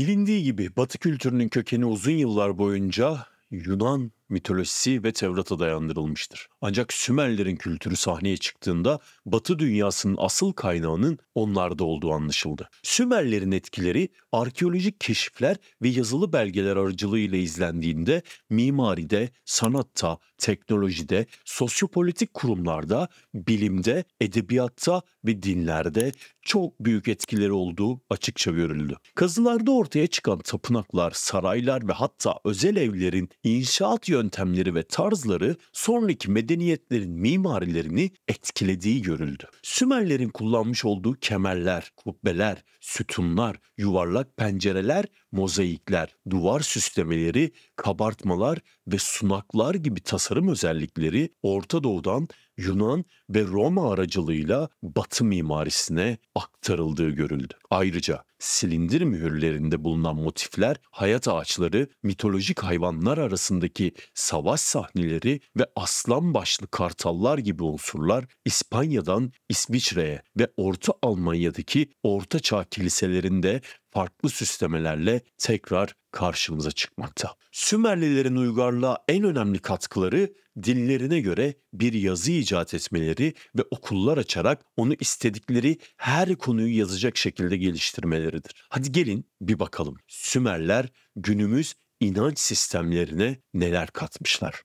Bilindiği gibi Batı kültürünün kökeni uzun yıllar boyunca Yunan mitolojisi ve Tevrat'a dayandırılmıştır. Ancak Sümerlerin kültürü sahneye çıktığında Batı dünyasının asıl kaynağının onlarda olduğu anlaşıldı. Sümerlerin etkileri arkeolojik keşifler ve yazılı belgeler aracılığıyla izlendiğinde mimaride, sanatta, teknolojide, sosyopolitik kurumlarda, bilimde, edebiyatta ve dinlerde çok büyük etkileri olduğu açıkça görüldü. Kazılarda ortaya çıkan tapınaklar, saraylar ve hatta özel evlerin inşaat yöntemleri yöntemleri ve tarzları sonraki medeniyetlerin mimarilerini etkilediği görüldü. Sümerlerin kullanmış olduğu kemerler, kubbeler, sütunlar, yuvarlak pencereler, mozaikler, duvar süslemeleri, kabartmalar ve sunaklar gibi tasarım özellikleri Orta Doğu'dan Yunan ve Roma aracılığıyla Batı mimarisine aktarıldığı görüldü. Ayrıca silindir mühürlerinde bulunan motifler, hayat ağaçları, mitolojik hayvanlar arasındaki savaş sahneleri ve aslan başlı kartallar gibi unsurlar İspanya'dan İsviçre'ye ve Orta Almanya'daki Orta Çağ kiliselerinde farklı süslemelerle tekrar karşımıza çıkmakta. Sümerlilerin uygarlığa en önemli katkıları dillerine göre bir yazı icat etmeleri ve okullar açarak onu istedikleri her konuyu yazacak şekilde geliştirmeleri sistemleridir. Hadi gelin bir bakalım. Sümerler günümüz inanç sistemlerine neler katmışlar?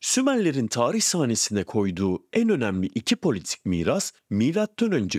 Sümerlerin tarih sahnesine koyduğu en önemli iki politik miras, M.Ö.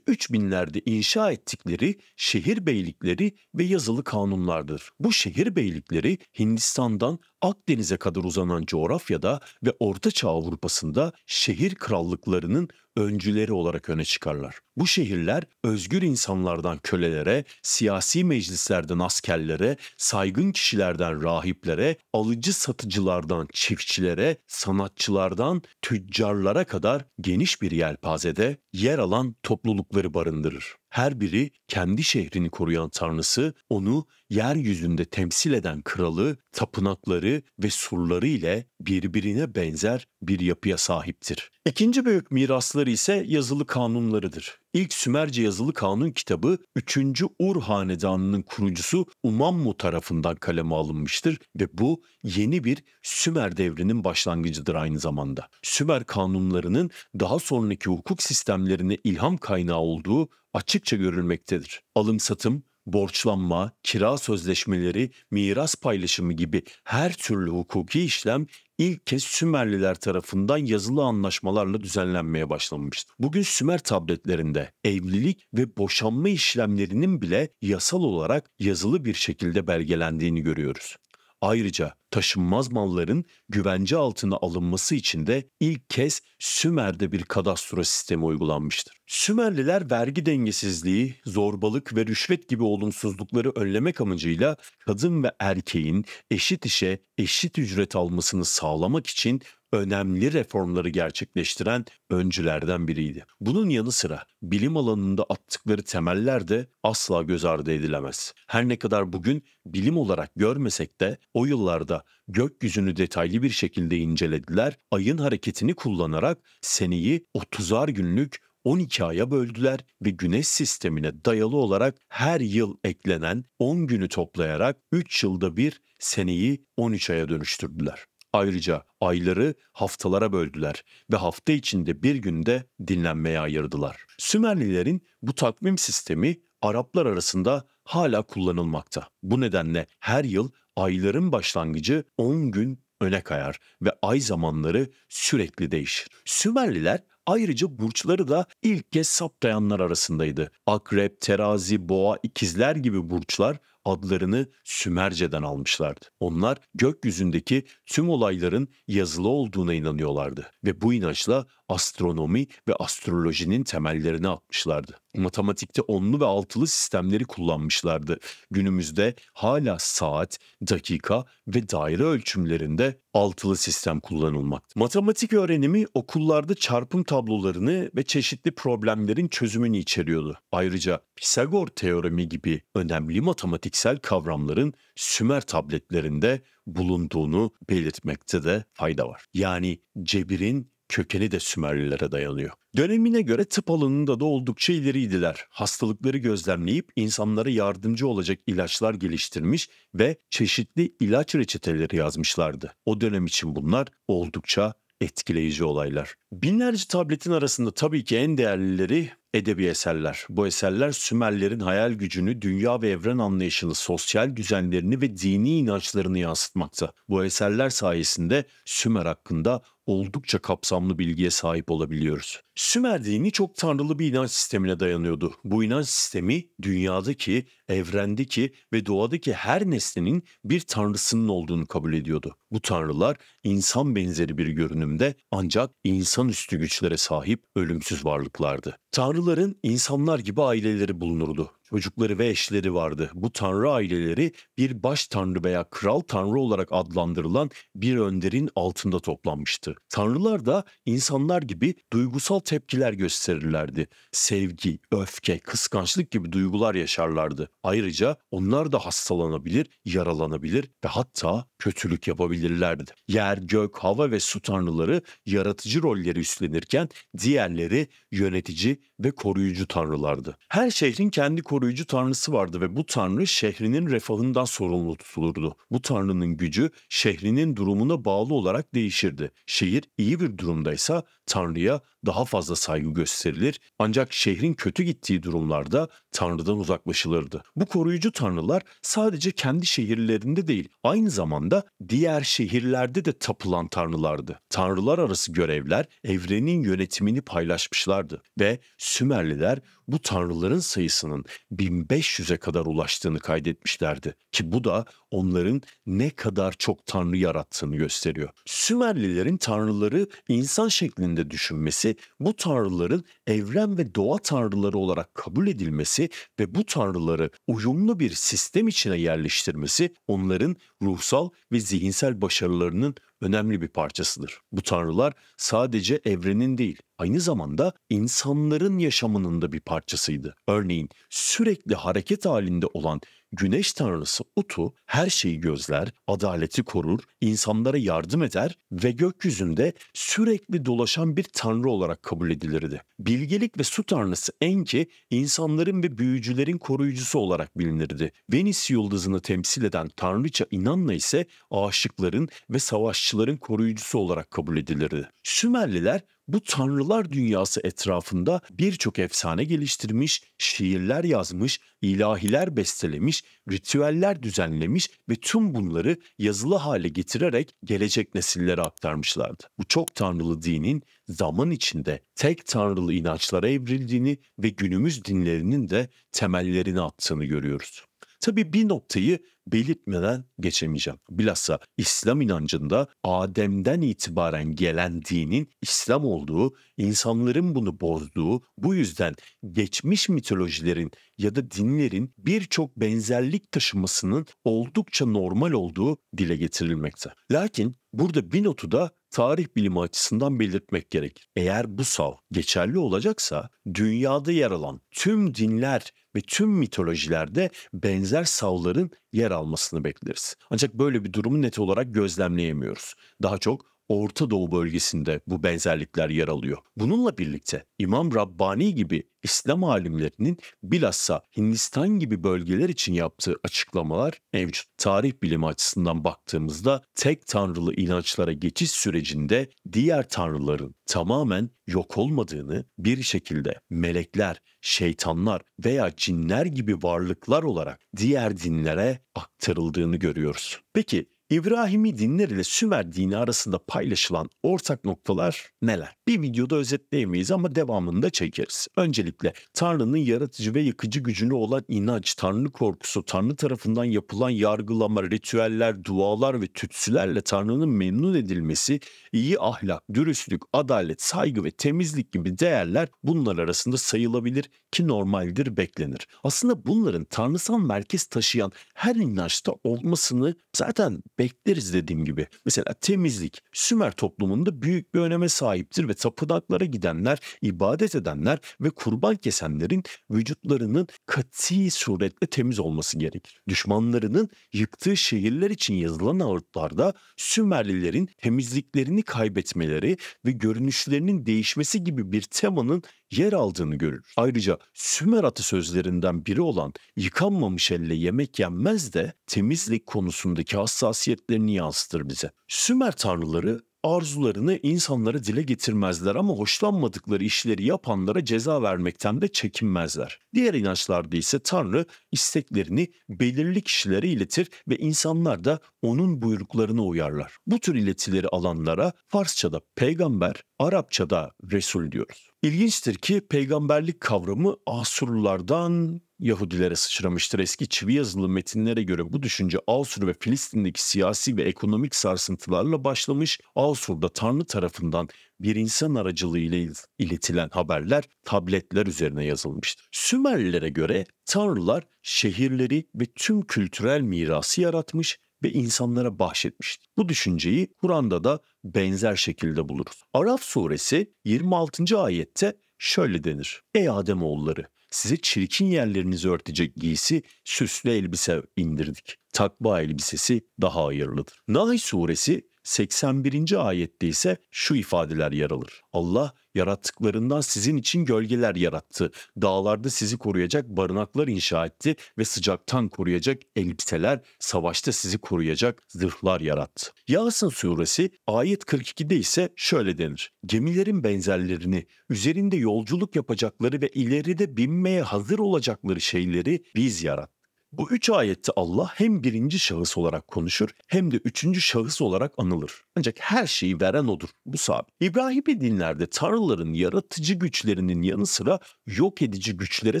3000'lerde inşa ettikleri şehir beylikleri ve yazılı kanunlardır. Bu şehir beylikleri Hindistan'dan Akdeniz'e kadar uzanan coğrafyada ve Orta Çağ Avrupa'sında şehir krallıklarının öncüleri olarak öne çıkarlar. Bu şehirler özgür insanlardan kölelere, siyasi meclislerden askerlere, saygın kişilerden rahiplere, alıcı satıcılardan çiftçilere, sanatçılardan tüccarlara kadar geniş bir yelpazede yer alan toplulukları barındırır her biri kendi şehrini koruyan tanrısı, onu yeryüzünde temsil eden kralı, tapınakları ve surları ile birbirine benzer bir yapıya sahiptir. İkinci büyük mirasları ise yazılı kanunlarıdır. İlk Sümerce yazılı kanun kitabı 3. Ur Hanedanı'nın kurucusu Umammu tarafından kaleme alınmıştır ve bu yeni bir Sümer devrinin başlangıcıdır aynı zamanda. Sümer kanunlarının daha sonraki hukuk sistemlerine ilham kaynağı olduğu açıkça görülmektedir. Alım satım, borçlanma, kira sözleşmeleri, miras paylaşımı gibi her türlü hukuki işlem ilk kez Sümerliler tarafından yazılı anlaşmalarla düzenlenmeye başlanmıştır. Bugün Sümer tabletlerinde evlilik ve boşanma işlemlerinin bile yasal olarak yazılı bir şekilde belgelendiğini görüyoruz. Ayrıca taşınmaz malların güvence altına alınması için de ilk kez Sümer'de bir kadastro sistemi uygulanmıştır. Sümerliler vergi dengesizliği, zorbalık ve rüşvet gibi olumsuzlukları önlemek amacıyla kadın ve erkeğin eşit işe eşit ücret almasını sağlamak için önemli reformları gerçekleştiren öncülerden biriydi. Bunun yanı sıra bilim alanında attıkları temeller de asla göz ardı edilemez. Her ne kadar bugün bilim olarak görmesek de o yıllarda gökyüzünü detaylı bir şekilde incelediler, ayın hareketini kullanarak seneyi 30'ar günlük 12 aya böldüler ve güneş sistemine dayalı olarak her yıl eklenen 10 günü toplayarak 3 yılda bir seneyi 13 aya dönüştürdüler. Ayrıca ayları haftalara böldüler ve hafta içinde bir günde dinlenmeye ayırdılar. Sümerlilerin bu takvim sistemi Araplar arasında hala kullanılmakta. Bu nedenle her yıl ayların başlangıcı 10 gün öne kayar ve ay zamanları sürekli değişir. Sümerliler ayrıca burçları da ilk kez saptayanlar arasındaydı. Akrep, terazi, boğa, ikizler gibi burçlar adlarını Sümerce'den almışlardı. Onlar gökyüzündeki tüm olayların yazılı olduğuna inanıyorlardı ve bu inançla astronomi ve astrolojinin temellerini atmışlardı matematikte onlu ve altılı sistemleri kullanmışlardı. Günümüzde hala saat, dakika ve daire ölçümlerinde altılı sistem kullanılmakta. Matematik öğrenimi okullarda çarpım tablolarını ve çeşitli problemlerin çözümünü içeriyordu. Ayrıca Pisagor teoremi gibi önemli matematiksel kavramların Sümer tabletlerinde bulunduğunu belirtmekte de fayda var. Yani cebirin kökeni de Sümerlilere dayanıyor. Dönemine göre tıp alanında da oldukça ileriydiler. Hastalıkları gözlemleyip insanlara yardımcı olacak ilaçlar geliştirmiş ve çeşitli ilaç reçeteleri yazmışlardı. O dönem için bunlar oldukça etkileyici olaylar. Binlerce tabletin arasında tabii ki en değerlileri edebi eserler. Bu eserler Sümerlerin hayal gücünü, dünya ve evren anlayışını, sosyal düzenlerini ve dini inançlarını yansıtmakta. Bu eserler sayesinde Sümer hakkında oldukça kapsamlı bilgiye sahip olabiliyoruz. Sümer dini çok tanrılı bir inanç sistemine dayanıyordu. Bu inanç sistemi dünyadaki, evrendeki ve doğadaki her nesnenin bir tanrısının olduğunu kabul ediyordu. Bu tanrılar insan benzeri bir görünümde ancak insan üstü güçlere sahip ölümsüz varlıklardı. Tanrıların insanlar gibi aileleri bulunurdu çocukları ve eşleri vardı. Bu tanrı aileleri bir baş tanrı veya kral tanrı olarak adlandırılan bir önderin altında toplanmıştı. Tanrılar da insanlar gibi duygusal tepkiler gösterirlerdi. Sevgi, öfke, kıskançlık gibi duygular yaşarlardı. Ayrıca onlar da hastalanabilir, yaralanabilir ve hatta kötülük yapabilirlerdi. Yer, gök, hava ve su tanrıları yaratıcı rolleri üstlenirken diğerleri yönetici ve koruyucu tanrılardı. Her şehrin kendi koruyucu koruyucu tanrısı vardı ve bu tanrı şehrinin refahından sorumlu tutulurdu. Bu tanrının gücü şehrinin durumuna bağlı olarak değişirdi. Şehir iyi bir durumdaysa tanrıya daha fazla saygı gösterilir ancak şehrin kötü gittiği durumlarda Tanrı'dan uzaklaşılırdı. Bu koruyucu tanrılar sadece kendi şehirlerinde değil aynı zamanda diğer şehirlerde de tapılan tanrılardı. Tanrılar arası görevler evrenin yönetimini paylaşmışlardı ve Sümerliler bu tanrıların sayısının 1500'e kadar ulaştığını kaydetmişlerdi ki bu da onların ne kadar çok tanrı yarattığını gösteriyor. Sümerlilerin tanrıları insan şeklinde düşünmesi bu tanrıların evren ve doğa tanrıları olarak kabul edilmesi ve bu tanrıları uyumlu bir sistem içine yerleştirmesi onların ruhsal ve zihinsel başarılarının önemli bir parçasıdır. Bu tanrılar sadece evrenin değil, aynı zamanda insanların yaşamının da bir parçasıydı. Örneğin sürekli hareket halinde olan güneş tanrısı Utu her şeyi gözler, adaleti korur, insanlara yardım eder ve gökyüzünde sürekli dolaşan bir tanrı olarak kabul edilirdi. Bilgelik ve su tanrısı Enki insanların ve büyücülerin koruyucusu olarak bilinirdi. Venüs yıldızını temsil eden tanrıça Inanna ise aşıkların ve savaşçıların koruyucusu olarak kabul edilirdi. Sümerliler bu tanrılar dünyası etrafında birçok efsane geliştirmiş, şiirler yazmış, ilahiler bestelemiş, ritüeller düzenlemiş ve tüm bunları yazılı hale getirerek gelecek nesillere aktarmışlardı. Bu çok tanrılı dinin zaman içinde tek tanrılı inançlara evrildiğini ve günümüz dinlerinin de temellerini attığını görüyoruz. Tabii bir noktayı belirtmeden geçemeyeceğim. Bilhassa İslam inancında Adem'den itibaren gelen dinin İslam olduğu, insanların bunu bozduğu, bu yüzden geçmiş mitolojilerin ya da dinlerin birçok benzerlik taşımasının oldukça normal olduğu dile getirilmekte. Lakin burada bir notu da tarih bilimi açısından belirtmek gerekir. Eğer bu sav geçerli olacaksa dünyada yer alan tüm dinler ve tüm mitolojilerde benzer savların yer almasını bekleriz. Ancak böyle bir durumu net olarak gözlemleyemiyoruz. Daha çok Orta Doğu bölgesinde bu benzerlikler yer alıyor. Bununla birlikte İmam Rabbani gibi İslam alimlerinin bilhassa Hindistan gibi bölgeler için yaptığı açıklamalar mevcut. Tarih bilimi açısından baktığımızda tek tanrılı inançlara geçiş sürecinde diğer tanrıların tamamen yok olmadığını bir şekilde melekler, şeytanlar veya cinler gibi varlıklar olarak diğer dinlere aktarıldığını görüyoruz. Peki İbrahimi dinler ile Sümer dini arasında paylaşılan ortak noktalar neler? Bir videoda özetleyemeyiz ama devamını da çekeriz. Öncelikle Tanrı'nın yaratıcı ve yıkıcı gücünü olan inanç, Tanrı korkusu, Tanrı tarafından yapılan yargılama, ritüeller, dualar ve tütsülerle Tanrı'nın memnun edilmesi, iyi ahlak, dürüstlük, adalet, saygı ve temizlik gibi değerler bunlar arasında sayılabilir ki normaldir beklenir. Aslında bunların tanrısal merkez taşıyan her inançta olmasını zaten bekleriz dediğim gibi. Mesela temizlik Sümer toplumunda büyük bir öneme sahiptir ve tapınaklara gidenler, ibadet edenler ve kurban kesenlerin vücutlarının kati suretle temiz olması gerekir. Düşmanlarının yıktığı şehirler için yazılan ağıtlarda Sümerlilerin temizliklerini kaybetmeleri ve görünüşlerinin değişmesi gibi bir temanın yer aldığını görür. Ayrıca Sümer atasözlerinden biri olan yıkanmamış elle yemek yenmez de temizlik konusundaki hassasiyetlerini yansıtır bize. Sümer tanrıları arzularını insanlara dile getirmezler ama hoşlanmadıkları işleri yapanlara ceza vermekten de çekinmezler. Diğer inançlarda ise Tanrı isteklerini belirli kişilere iletir ve insanlar da onun buyruklarına uyarlar. Bu tür iletileri alanlara Farsça'da peygamber, Arapça'da Resul diyoruz. İlginçtir ki peygamberlik kavramı Asurlulardan Yahudilere sıçramıştır. Eski çivi yazılı metinlere göre bu düşünce Asur ve Filistin'deki siyasi ve ekonomik sarsıntılarla başlamış. Asur'da Tanrı tarafından bir insan aracılığıyla iletilen haberler tabletler üzerine yazılmıştır. Sümerlilere göre Tanrılar şehirleri ve tüm kültürel mirası yaratmış, ve insanlara bahşetmiştir. Bu düşünceyi Kur'an'da da benzer şekilde buluruz. Araf suresi 26. ayette şöyle denir. Ey Ademoğulları size çirkin yerlerinizi örtecek giysi, süslü elbise indirdik. Takva elbisesi daha hayırlıdır. Nahi suresi 81. ayette ise şu ifadeler yer alır. Allah yarattıklarından sizin için gölgeler yarattı. Dağlarda sizi koruyacak barınaklar inşa etti ve sıcaktan koruyacak elbiseler, savaşta sizi koruyacak zırhlar yarattı. Yasin suresi ayet 42'de ise şöyle denir. Gemilerin benzerlerini, üzerinde yolculuk yapacakları ve ileride binmeye hazır olacakları şeyleri biz yarattık. Bu üç ayette Allah hem birinci şahıs olarak konuşur hem de üçüncü şahıs olarak anılır. Ancak her şeyi veren odur. Bu sabit. İbrahim'i dinlerde tanrıların yaratıcı güçlerinin yanı sıra yok edici güçlere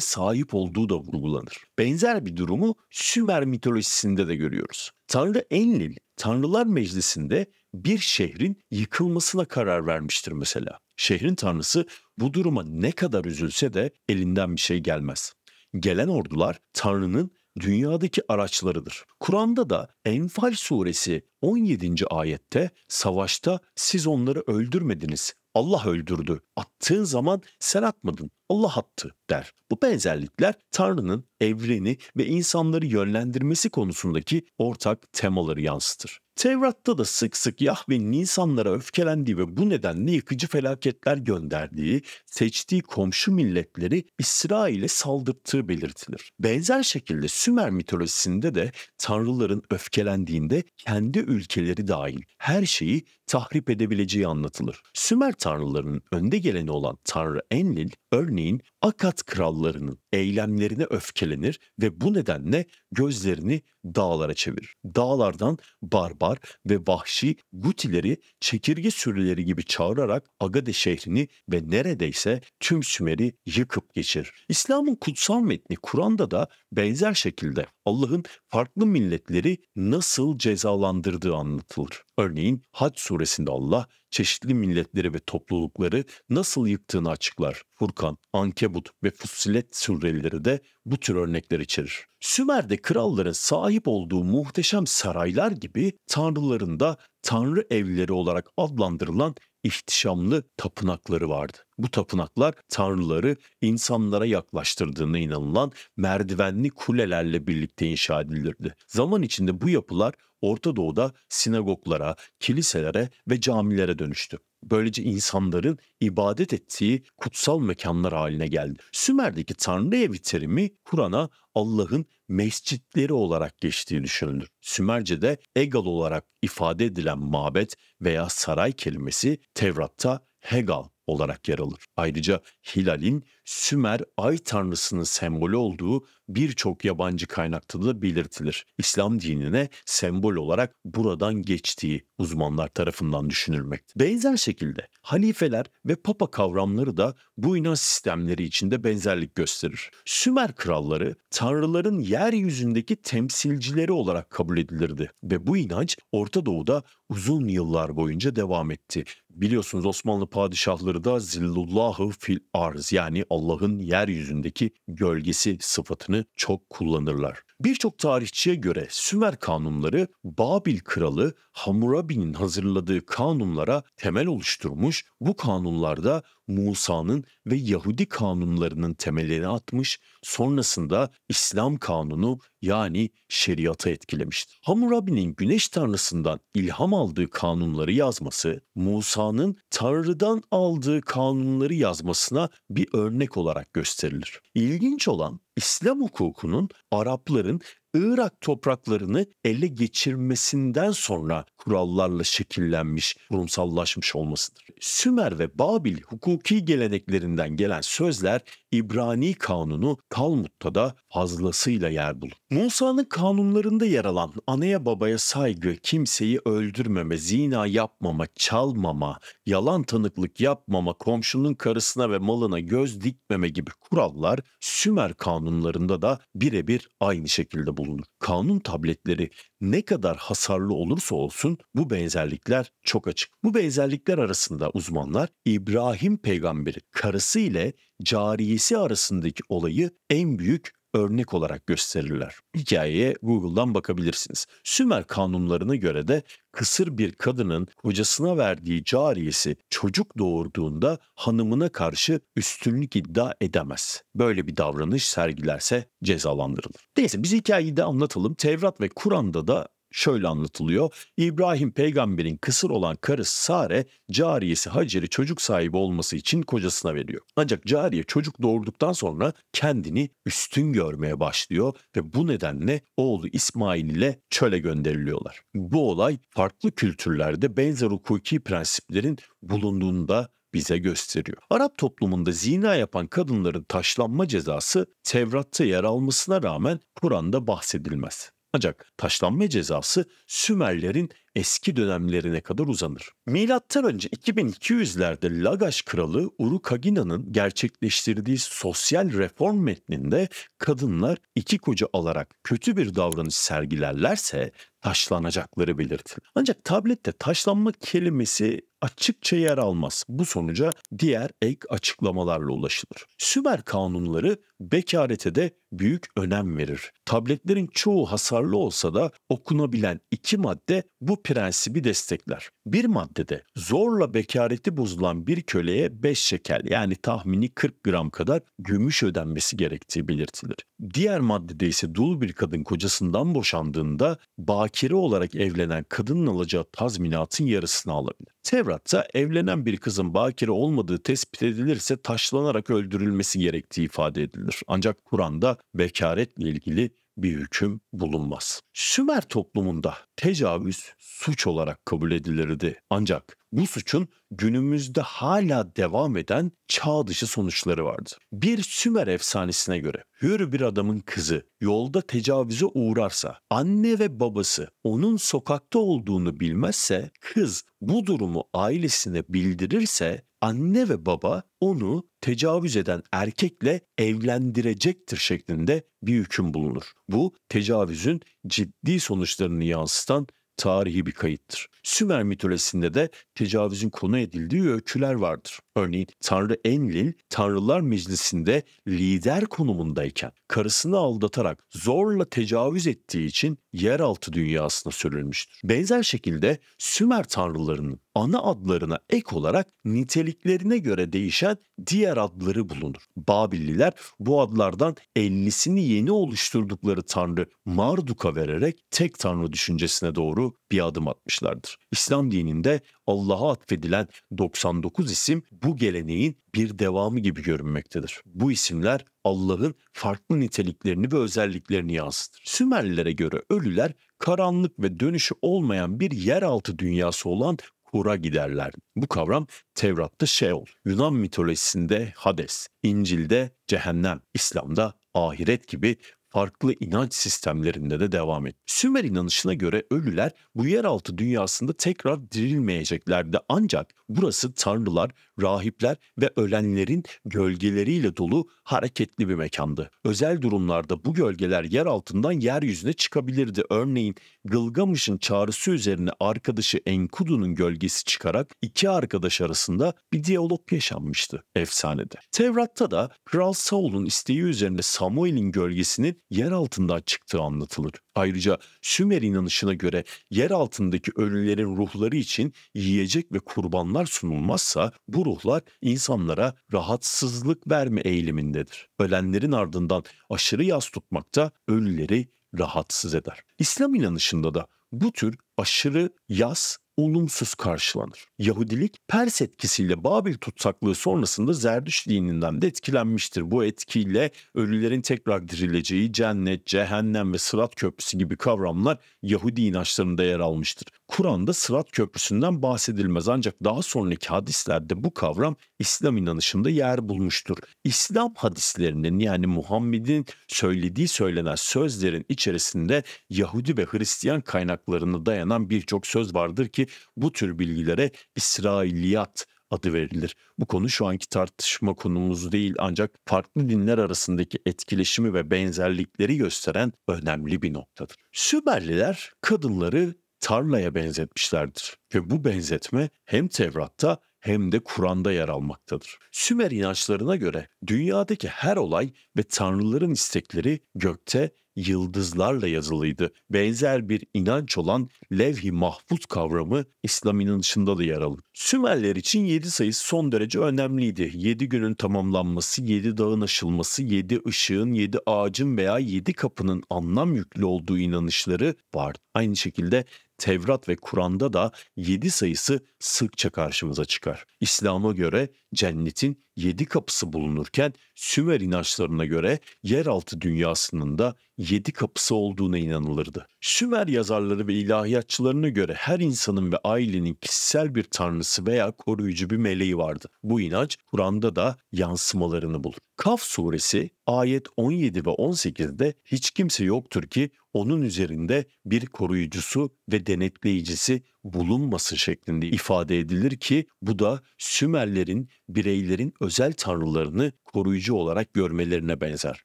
sahip olduğu da vurgulanır. Benzer bir durumu Sümer mitolojisinde de görüyoruz. Tanrı Enlil, Tanrılar Meclisi'nde bir şehrin yıkılmasına karar vermiştir mesela. Şehrin tanrısı bu duruma ne kadar üzülse de elinden bir şey gelmez. Gelen ordular Tanrı'nın dünyadaki araçlarıdır. Kur'an'da da Enfal suresi 17. ayette savaşta siz onları öldürmediniz. Allah öldürdü. Attığın zaman sen atmadın. Allah attı der. Bu benzerlikler Tanrı'nın evreni ve insanları yönlendirmesi konusundaki ortak temaları yansıtır. Tevrat'ta da sık sık Yahve'nin insanlara öfkelendiği ve bu nedenle yıkıcı felaketler gönderdiği, seçtiği komşu milletleri İsrail'e saldırttığı belirtilir. Benzer şekilde Sümer mitolojisinde de tanrıların öfkelendiğinde kendi ülkeleri dahil her şeyi tahrip edebileceği anlatılır. Sümer tanrılarının önde geleni olan tanrı Enlil, örneğin Akat krallarının eylemlerine öfkelenir ve bu nedenle gözlerini dağlara çevirir. Dağlardan barbar barbar ve vahşi Gutileri çekirge sürüleri gibi çağırarak Agade şehrini ve neredeyse tüm Sümer'i yıkıp geçir. İslam'ın kutsal metni Kur'an'da da benzer şekilde Allah'ın farklı milletleri nasıl cezalandırdığı anlatılır. Örneğin Hac suresinde Allah çeşitli milletleri ve toplulukları nasıl yıktığını açıklar. Furkan, Ankebut ve Fussilet sureleri de bu tür örnekler içerir. Sümer'de kralların sahip olduğu muhteşem saraylar gibi tanrıların da tanrı evleri olarak adlandırılan ihtişamlı tapınakları vardı. Bu tapınaklar tanrıları insanlara yaklaştırdığına inanılan merdivenli kulelerle birlikte inşa edilirdi. Zaman içinde bu yapılar Orta Doğu'da sinagoglara, kiliselere ve camilere dönüştü. Böylece insanların ibadet ettiği kutsal mekanlar haline geldi. Sümer'deki tanrı evi terimi Kur'an'a Allah'ın mescitleri olarak geçtiği düşünülür. Sümerce'de egal olarak ifade edilen mabet veya saray kelimesi Tevrat'ta hegal olarak yer alır. Ayrıca hilalin Sümer ay tanrısının sembolü olduğu birçok yabancı kaynakta da belirtilir. İslam dinine sembol olarak buradan geçtiği uzmanlar tarafından düşünülmekte. Benzer şekilde halifeler ve papa kavramları da bu inanç sistemleri içinde benzerlik gösterir. Sümer kralları tanrıların yeryüzündeki temsilcileri olarak kabul edilirdi ve bu inanç Orta Doğu'da uzun yıllar boyunca devam etti. Biliyorsunuz Osmanlı padişahları da zillullahu fil arz yani Allah'ın yeryüzündeki gölgesi sıfatını çok kullanırlar. Birçok tarihçiye göre Sümer kanunları Babil kralı Hammurabi'nin hazırladığı kanunlara temel oluşturmuş, bu kanunlarda Musa'nın ve Yahudi kanunlarının temellerini atmış, sonrasında İslam kanunu yani şeriatı etkilemiştir. Hammurabi'nin güneş tanrısından ilham aldığı kanunları yazması, Musa'nın tanrıdan aldığı kanunları yazmasına bir örnek olarak gösterilir. İlginç olan İslam hukukunun Arapların Irak topraklarını ele geçirmesinden sonra kurallarla şekillenmiş, kurumsallaşmış olmasıdır. Sümer ve Babil hukuki geleneklerinden gelen sözler İbrani kanunu Talmud'da da fazlasıyla yer bulur. Musa'nın kanunlarında yer alan anaya babaya saygı, kimseyi öldürmeme, zina yapmama, çalmama, yalan tanıklık yapmama, komşunun karısına ve malına göz dikmeme gibi kurallar Sümer kanunlarında da birebir aynı şekilde bulunur. Kanun tabletleri ne kadar hasarlı olursa olsun olsun bu benzerlikler çok açık. Bu benzerlikler arasında uzmanlar İbrahim peygamberi karısı ile cariyesi arasındaki olayı en büyük örnek olarak gösterirler. Hikayeye Google'dan bakabilirsiniz. Sümer kanunlarına göre de kısır bir kadının kocasına verdiği cariyesi çocuk doğurduğunda hanımına karşı üstünlük iddia edemez. Böyle bir davranış sergilerse cezalandırılır. Neyse biz hikayeyi de anlatalım. Tevrat ve Kur'an'da da şöyle anlatılıyor. İbrahim peygamberin kısır olan karısı Sare cariyesi Hacer'i çocuk sahibi olması için kocasına veriyor. Ancak cariye çocuk doğurduktan sonra kendini üstün görmeye başlıyor ve bu nedenle oğlu İsmail ile çöle gönderiliyorlar. Bu olay farklı kültürlerde benzer hukuki prensiplerin bulunduğunda bize gösteriyor. Arap toplumunda zina yapan kadınların taşlanma cezası Tevrat'ta yer almasına rağmen Kur'an'da bahsedilmez. Ancak taşlanma cezası Sümerlerin eski dönemlerine kadar uzanır. Milattan önce 2200'lerde Lagash kralı Urukagina'nın gerçekleştirdiği sosyal reform metninde kadınlar iki koca alarak kötü bir davranış sergilerlerse taşlanacakları belirtilir. Ancak tablette taşlanma kelimesi açıkça yer almaz. Bu sonuca diğer ek açıklamalarla ulaşılır. Sümer kanunları bekarete de büyük önem verir. Tabletlerin çoğu hasarlı olsa da okunabilen iki madde bu prensibi destekler. Bir maddede zorla bekareti bozulan bir köleye 5 şekel yani tahmini 40 gram kadar gümüş ödenmesi gerektiği belirtilir. Diğer maddede ise dul bir kadın kocasından boşandığında bakire olarak evlenen kadının alacağı tazminatın yarısını alabilir. Tevrat'ta evlenen bir kızın bakire olmadığı tespit edilirse taşlanarak öldürülmesi gerektiği ifade edilir. Ancak Kur'an'da bekaretle ilgili bir hüküm bulunmaz. Sümer toplumunda tecavüz suç olarak kabul edilirdi. Ancak bu suçun günümüzde hala devam eden çağ dışı sonuçları vardı. Bir Sümer efsanesine göre hür bir adamın kızı yolda tecavüze uğrarsa anne ve babası onun sokakta olduğunu bilmezse kız bu durumu ailesine bildirirse anne ve baba onu tecavüz eden erkekle evlendirecektir şeklinde bir hüküm bulunur. Bu tecavüzün ciddi sonuçlarını yansıtan tarihi bir kayıttır. Sümer mitolojisinde de tecavüzün konu edildiği öyküler vardır. Örneğin Tanrı Enlil, Tanrılar Meclisi'nde lider konumundayken karısını aldatarak zorla tecavüz ettiği için yeraltı dünyasına sürülmüştür. Benzer şekilde Sümer tanrılarının ana adlarına ek olarak niteliklerine göre değişen diğer adları bulunur. Babilliler bu adlardan 50'sini yeni oluşturdukları tanrı Marduk'a vererek tek tanrı düşüncesine doğru doğru bir adım atmışlardır. İslam dininde Allah'a atfedilen 99 isim bu geleneğin bir devamı gibi görünmektedir. Bu isimler Allah'ın farklı niteliklerini ve özelliklerini yansıtır. Sümerlilere göre ölüler karanlık ve dönüşü olmayan bir yeraltı dünyası olan Hur'a giderler. Bu kavram Tevrat'ta Sheol, şey Yunan mitolojisinde Hades, İncil'de Cehennem, İslam'da ahiret gibi farklı inanç sistemlerinde de devam etti. Sümer inanışına göre ölüler bu yeraltı dünyasında tekrar dirilmeyeceklerdi ancak burası tanrılar, rahipler ve ölenlerin gölgeleriyle dolu hareketli bir mekandı. Özel durumlarda bu gölgeler yer altından yeryüzüne çıkabilirdi. Örneğin Gılgamış'ın çağrısı üzerine arkadaşı Enkudu'nun gölgesi çıkarak iki arkadaş arasında bir diyalog yaşanmıştı efsanede. Tevrat'ta da Kral Saul'un isteği üzerine Samuel'in gölgesinin yer altından çıktığı anlatılır. Ayrıca Sümer inanışına göre yer altındaki ölülerin ruhları için yiyecek ve kurbanlar sunulmazsa bu ruhlar insanlara rahatsızlık verme eğilimindedir. Ölenlerin ardından aşırı yas tutmakta ölüleri rahatsız eder. İslam inanışında da bu tür aşırı yaz olumsuz karşılanır. Yahudilik Pers etkisiyle Babil tutsaklığı sonrasında Zerdüş dininden de etkilenmiştir. Bu etkiyle ölülerin tekrar dirileceği cennet, cehennem ve sırat köprüsü gibi kavramlar Yahudi inançlarında yer almıştır. Kur'an'da sırat köprüsünden bahsedilmez ancak daha sonraki hadislerde bu kavram İslam inanışında yer bulmuştur. İslam hadislerinin yani Muhammed'in söylediği söylenen sözlerin içerisinde Yahudi ve Hristiyan kaynaklarına dayanan birçok söz vardır ki bu tür bilgilere İsrailiyat adı verilir. Bu konu şu anki tartışma konumuz değil ancak farklı dinler arasındaki etkileşimi ve benzerlikleri gösteren önemli bir noktadır. Süberliler kadınları tarlaya benzetmişlerdir ve bu benzetme hem Tevrat'ta hem de Kur'an'da yer almaktadır. Sümer inançlarına göre dünyadaki her olay ve tanrıların istekleri gökte yıldızlarla yazılıydı. Benzer bir inanç olan levh-i mahfuz kavramı İslam inanışında da yer alır. Sümerler için 7 sayısı son derece önemliydi. 7 günün tamamlanması, 7 dağın aşılması, 7 ışığın, 7 ağacın veya 7 kapının anlam yüklü olduğu inanışları var. Aynı şekilde Tevrat ve Kur'an'da da 7 sayısı sıkça karşımıza çıkar. İslam'a göre cennetin yedi kapısı bulunurken Sümer inançlarına göre yeraltı dünyasının da yedi kapısı olduğuna inanılırdı. Sümer yazarları ve ilahiyatçılarına göre her insanın ve ailenin kişisel bir tanrısı veya koruyucu bir meleği vardı. Bu inanç Kur'an'da da yansımalarını bulur. Kaf suresi ayet 17 ve 18'de hiç kimse yoktur ki onun üzerinde bir koruyucusu ve denetleyicisi bulunması şeklinde ifade edilir ki bu da Sümerlerin bireylerin özel tanrılarını koruyucu olarak görmelerine benzer.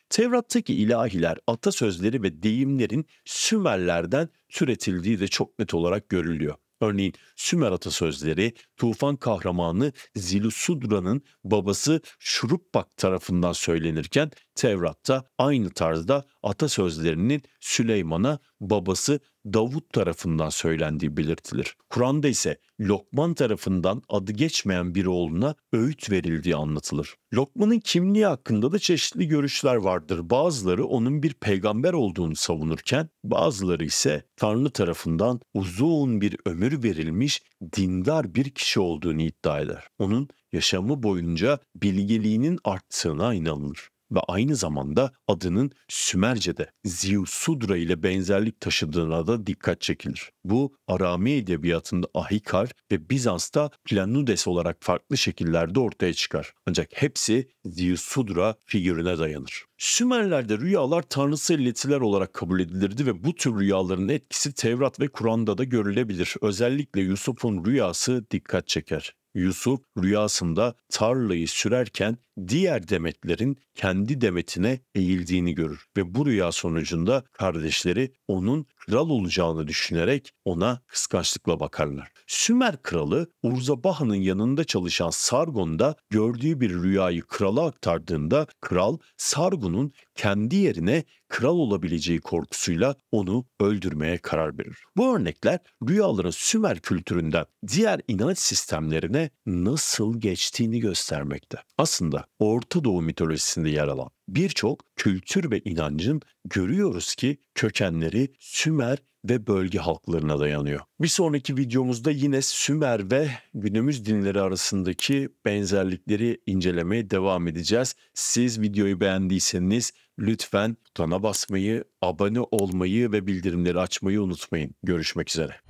Tevrat'taki ilahiler, atasözleri ve deyimlerin Sümerlerden türetildiği de çok net olarak görülüyor. Örneğin Sümer atasözleri tufan kahramanı Zilusudra'nın babası Şurupbak tarafından söylenirken Tevrat'ta aynı tarzda atasözlerinin Süleyman'a babası Davut tarafından söylendiği belirtilir. Kur'an'da ise Lokman tarafından adı geçmeyen bir oğluna öğüt verildiği anlatılır. Lokman'ın kimliği hakkında da çeşitli görüşler vardır. Bazıları onun bir peygamber olduğunu savunurken bazıları ise Tanrı tarafından uzun bir ömür verilmiş dindar bir kişi olduğunu iddia eder. Onun yaşamı boyunca bilgeliğinin arttığına inanılır ve aynı zamanda adının Sümerce'de Ziusudra ile benzerlik taşıdığına da dikkat çekilir. Bu Arami edebiyatında Ahikar ve Bizans'ta Planudes olarak farklı şekillerde ortaya çıkar. Ancak hepsi Ziusudra figürüne dayanır. Sümerler'de rüyalar tanrısı iletiler olarak kabul edilirdi ve bu tür rüyaların etkisi Tevrat ve Kur'an'da da görülebilir. Özellikle Yusuf'un rüyası dikkat çeker. Yusuf rüyasında tarlayı sürerken diğer demetlerin kendi demetine eğildiğini görür ve bu rüya sonucunda kardeşleri onun kral olacağını düşünerek ona kıskançlıkla bakarlar. Sümer kralı Urzabaha'nın yanında çalışan Sargon'da gördüğü bir rüyayı krala aktardığında kral Sargon'un kendi yerine kral olabileceği korkusuyla onu öldürmeye karar verir. Bu örnekler rüyaların Sümer kültüründen diğer inanç sistemlerine nasıl geçtiğini göstermekte. Aslında Orta Doğu mitolojisinde yer alan birçok kültür ve inancın görüyoruz ki kökenleri Sümer ve bölge halklarına dayanıyor. Bir sonraki videomuzda yine Sümer ve günümüz dinleri arasındaki benzerlikleri incelemeye devam edeceğiz. Siz videoyu beğendiyseniz lütfen butona basmayı, abone olmayı ve bildirimleri açmayı unutmayın. Görüşmek üzere.